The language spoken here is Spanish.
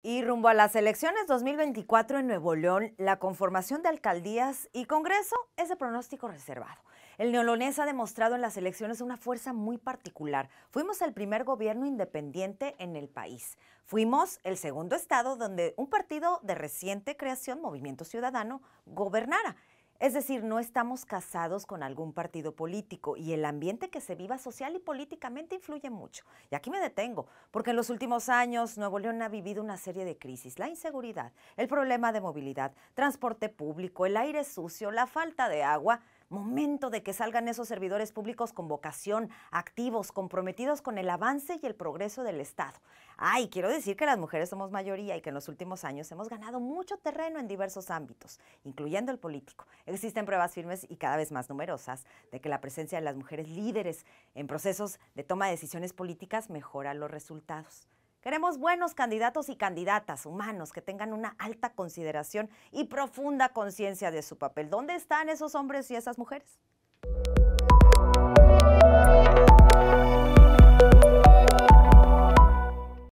Y rumbo a las elecciones 2024 en Nuevo León, la conformación de alcaldías y Congreso es de pronóstico reservado. El neolonés ha demostrado en las elecciones una fuerza muy particular. Fuimos el primer gobierno independiente en el país. Fuimos el segundo estado donde un partido de reciente creación, Movimiento Ciudadano, gobernara. Es decir, no estamos casados con algún partido político y el ambiente que se viva social y políticamente influye mucho. Y aquí me detengo, porque en los últimos años Nuevo León ha vivido una serie de crisis. La inseguridad, el problema de movilidad, transporte público, el aire sucio, la falta de agua. Momento de que salgan esos servidores públicos con vocación, activos, comprometidos con el avance y el progreso del Estado. Ay, quiero decir que las mujeres somos mayoría y que en los últimos años hemos ganado mucho terreno en diversos ámbitos, incluyendo el político. Existen pruebas firmes y cada vez más numerosas de que la presencia de las mujeres líderes en procesos de toma de decisiones políticas mejora los resultados. Queremos buenos candidatos y candidatas humanos que tengan una alta consideración y profunda conciencia de su papel. ¿Dónde están esos hombres y esas mujeres?